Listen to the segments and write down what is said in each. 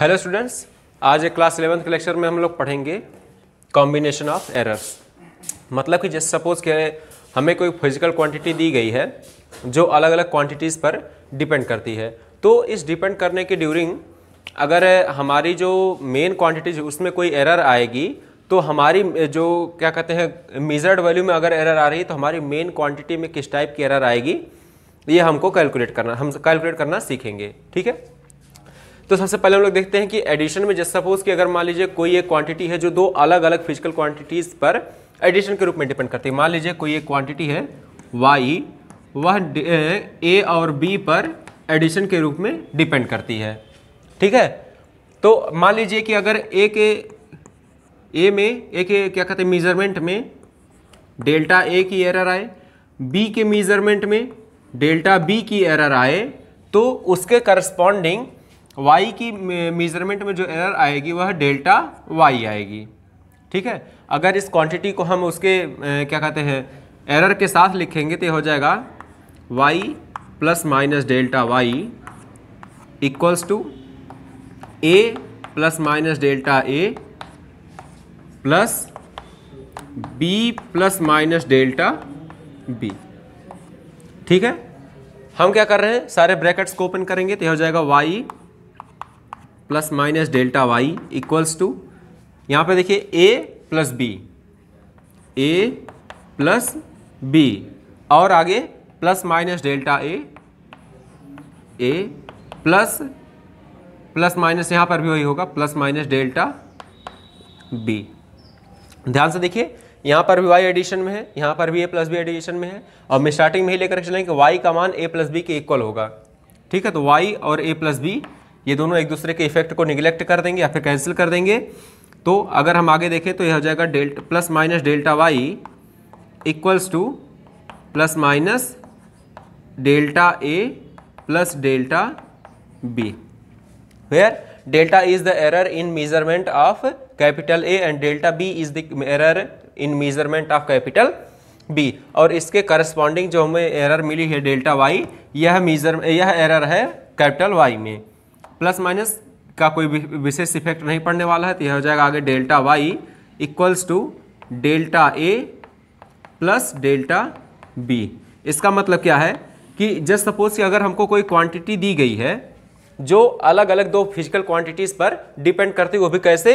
hello students आज एक class eleventh के लेक्चर में हम लोग पढ़ेंगे कॉम्बिनेशन ऑफ एरर्स मतलब कि जैसे सपोज के हमें कोई फिजिकल क्वांटिटी दी गई है जो अलग अलग क्वांटिटीज़ पर डिपेंड करती है तो इस डिपेंड करने के ड्यूरिंग अगर हमारी जो मेन क्वांटिटीज उसमें कोई एरर आएगी तो हमारी जो क्या कहते हैं मेजर्ड वैल्यू में अगर एरर आ रही है तो हमारी मेन क्वांटिटी में किस टाइप की एरर आएगी ये हमको कैलकुलेट करना हम कैलकुलेट करना सीखेंगे ठीक है तो सबसे पहले हम लोग देखते हैं कि एडिशन में जैसे सपोज कि अगर मान लीजिए कोई एक क्वांटिटी है जो दो अलग अलग फिजिकल क्वांटिटीज पर एडिशन के रूप में डिपेंड करती है मान लीजिए कोई एक क्वांटिटी है वाई वह ए और बी पर एडिशन के रूप में डिपेंड करती है ठीक है तो मान लीजिए कि अगर ए के ए में ए के क्या कहते हैं मेजरमेंट में डेल्टा ए की एरर आए बी के मेजरमेंट में डेल्टा बी की एरर आए तो उसके करस्पॉन्डिंग वाई की मेजरमेंट में जो एरर आएगी वह डेल्टा वाई आएगी ठीक है अगर इस क्वांटिटी को हम उसके क्या कहते हैं एरर के साथ लिखेंगे तो हो जाएगा Y plus minus delta Y equals to A plus minus delta A plus B plus minus delta B ठीक है हम क्या कर रहे हैं सारे ब्रैकेट्स को ओपन करेंगे तो हो जाएगा Y plus minus delta Y equals to यहाँ पे देखिए A plus B A plus B और आगे plus minus delta A A plus plus minus यहाँ पर भी वही होगा प्लस माइनस डेल्टा बी ध्यान से देखिए यहाँ पर भी वाई एडिशन में है यहाँ पर भी ए प्लस बी एडिशन में है और मैं स्टार्टिंग में ही लेकर चलें कि वाई का मान ए प्लस बी के इक्वल होगा ठीक है तो वाई और ए प्लस बी ये दोनों एक दूसरे के इफेक्ट को निगलेक्ट कर देंगे या फिर कैंसिल कर देंगे तो अगर हम आगे देखें तो यह हो जाएगा delta plus minus delta Y equals to plus minus delta A plus delta B where delta is the error in measurement of capital A and delta B is the error in measurement of capital B और इसके corresponding जो हमें error मिली है delta Y यह measure यह error है capital Y में प्लस माइनस का कोई विशेष इफेक्ट नहीं पड़ने वाला है तो यह हो जाएगा आगे delta Y equals to delta A plus delta B इसका मतलब क्या है कि जस्ट सपोज कि अगर हमको कोई क्वांटिटी दी गई है जो अलग अलग दो फिजिकल क्वांटिटीज़ पर डिपेंड करती है वो भी कैसे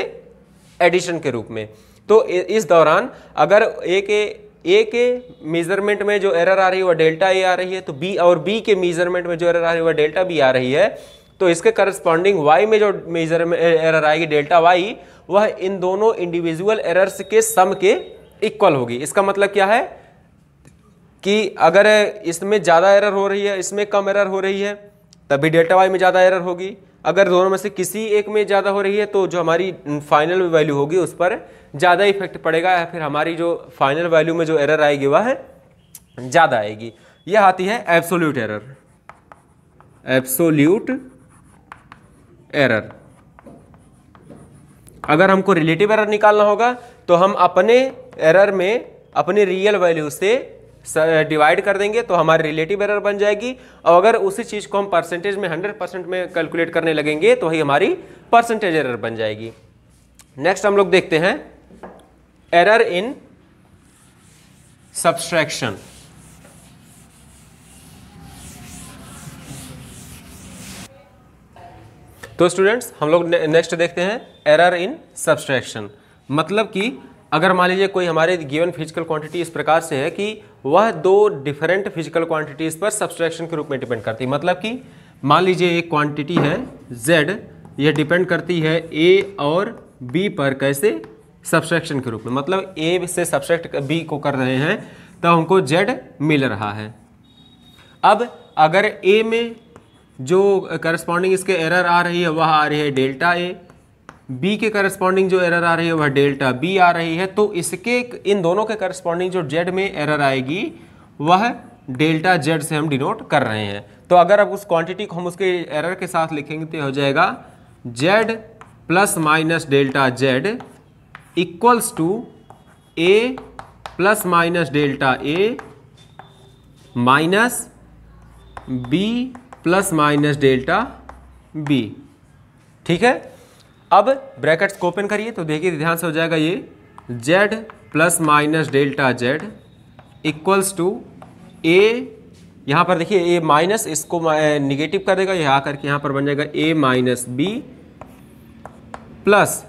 एडिशन के रूप में तो इस दौरान अगर ए के ए के मेजरमेंट में जो एरर आ रही है वह डेल्टा ए आ रही है तो बी और बी के मेजरमेंट में जो एरर आ रही है वह डेल्टा बी आ रही है तो इसके करस्पॉन्डिंग वाई में जो मेजर एरर आएगी डेल्टा वाई वह इन दोनों इंडिविजुअल एरर्स के सम के इक्वल होगी इसका मतलब क्या है कि अगर इसमें ज़्यादा एरर हो रही है इसमें कम एरर हो रही है तभी डेल्टा वाई में ज़्यादा एरर होगी अगर दोनों में से किसी एक में ज़्यादा हो रही है तो जो हमारी फाइनल वैल्यू होगी उस पर ज़्यादा इफेक्ट पड़ेगा या फिर हमारी जो फाइनल वैल्यू में जो एरर आएगी वह ज़्यादा आएगी यह आती है एब्सोल्यूट एरर एब्सोल्यूट एरर अगर हमको रिलेटिव एरर निकालना होगा तो हम अपने एरर में अपने रियल वैल्यू से डिवाइड कर देंगे तो हमारी रिलेटिव एरर बन जाएगी और अगर उसी चीज़ को हम परसेंटेज में 100 परसेंट में कैलकुलेट करने लगेंगे तो वही हमारी परसेंटेज एरर बन जाएगी नेक्स्ट हम लोग देखते हैं एरर इन सब्सट्रैक्शन तो स्टूडेंट्स हम लोग ने, नेक्स्ट देखते हैं एरर इन सब्सट्रैक्शन मतलब कि अगर मान लीजिए कोई हमारे गिवन फिजिकल क्वांटिटी इस प्रकार से है कि वह दो डिफरेंट फिजिकल क्वांटिटीज़ पर सब्सट्रैक्शन के रूप में डिपेंड करती है मतलब कि मान लीजिए एक क्वांटिटी है जेड यह डिपेंड करती है ए और बी पर कैसे सब्सट्रैक्शन के रूप में मतलब ए से सब्सट्रैक्ट बी को कर रहे हैं तो हमको जेड मिल रहा है अब अगर ए में जो करस्पॉन्डिंग इसके एरर आ रही है वह आ रही है डेल्टा ए बी के करस्पॉन्डिंग जो एरर आ रही है वह डेल्टा बी आ रही है तो इसके इन दोनों के करस्पॉन्डिंग जो जेड में एरर आएगी वह डेल्टा जेड से हम डिनोट कर रहे हैं तो अगर अब उस क्वांटिटी को हम उसके एरर के साथ लिखेंगे तो हो जाएगा Z plus minus delta Z equals to A plus minus delta A minus B plus minus delta B ठीक है अब ब्रैकेट्स को ओपन करिए तो देखिए ध्यान से हो जाएगा ये Z plus minus delta Z equals to A यहाँ पर देखिए ए माइनस इसको निगेटिव कर देगा यहाँ करके यहाँ पर बन जाएगा ए माइनस बी प्लस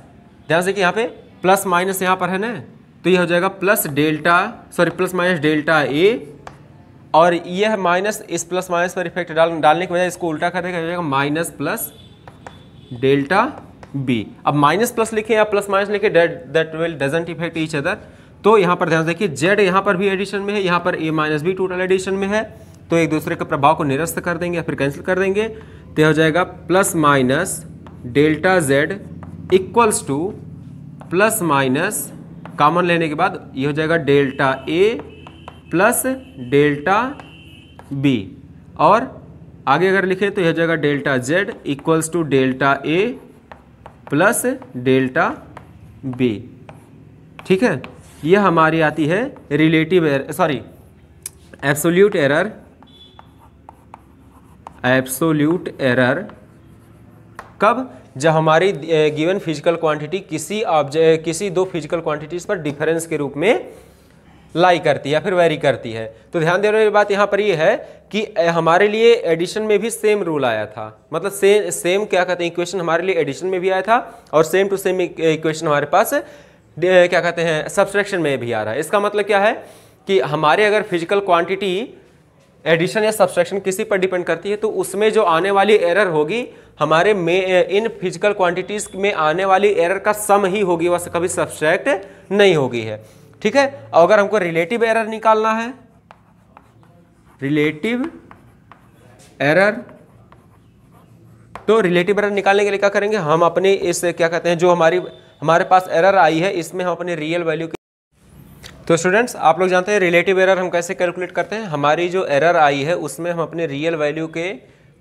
ध्यान से कि यहाँ पे प्लस माइनस यहाँ पर है ना तो ये यह हो जाएगा plus delta sorry plus minus delta A और यह माइनस इस प्लस माइनस पर इफेक्ट डाल डालने की वजह इसको उल्टा कर देखा जाएगा माइनस प्लस डेल्टा बी अब माइनस प्लस लिखें या प्लस माइनस लिखें that will doesn't effect each other तो यहाँ पर ध्यान देखिए जेड यहाँ पर भी एडिशन में है यहाँ पर A minus B total addition में है तो एक दूसरे के प्रभाव को निरस्त कर देंगे या फिर कैंसिल कर देंगे तो हो जाएगा plus minus delta Z equals to plus minus common लेने के बाद ये हो जाएगा delta A plus delta B और आगे अगर लिखें तो यह जगह delta Z equals to delta A plus delta B ठीक है यह हमारी आती है relative er sorry absolute error absolute error कब जब हमारी गिवन फिजिकल क्वांटिटी किसी ऑब्जेक्ट किसी दो फिजिकल क्वांटिटीज पर डिफरेंस के रूप में लाई करती है या फिर वेरी करती है तो ध्यान देने वाली बात यहाँ पर ये यह है कि हमारे लिए एडिशन में भी सेम रूल आया था मतलब से, सेम क्या कहते हैं इक्वेशन हमारे लिए एडिशन में भी आया था और सेम टू सेम इक्वेशन हमारे पास क्या कहते हैं सब्सट्रैक्शन में भी आ रहा है इसका मतलब क्या है कि हमारे अगर फिजिकल क्वांटिटी एडिशन या सब्सट्रैक्शन किसी पर डिपेंड करती है तो उसमें जो आने वाली एरर होगी हमारे में इन फिजिकल क्वांटिटीज में आने वाली एरर का सम ही होगी वह कभी सब्सट्रैक्ट नहीं होगी है ठीक है और अगर हमको रिलेटिव एरर निकालना है रिलेटिव एरर तो रिलेटिव एरर निकालने के लिए क्या करेंगे हम अपने इस क्या कहते हैं जो हमारी हमारे पास एरर आई है इसमें हम अपने रियल वैल्यू तो स्टूडेंट्स आप लोग जानते हैं रिलेटिव एरर हम कैसे कैलकुलेट करते हैं हमारी जो एरर आई है उसमें हम अपने रियल वैल्यू के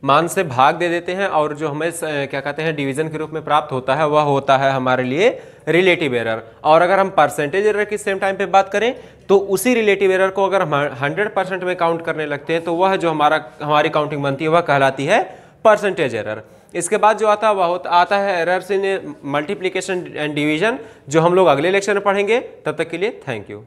मान से भाग दे देते हैं और जो हमें क्या कहते हैं डिवीजन के रूप में प्राप्त होता है वह होता है हमारे लिए रिलेटिव एरर और अगर हम परसेंटेज एरर की सेम टाइम पे बात करें तो उसी रिलेटिव एरर को अगर हम हंड्रेड परसेंट में काउंट करने लगते हैं तो वह जो हमारा हमारी काउंटिंग बनती है वह कहलाती है परसेंटेज एरर इसके बाद जो आता है वह आता है error in multiplication and division जो हम लोग अगले लेक्चर में पढ़ेंगे तब तक के लिए थैंक यू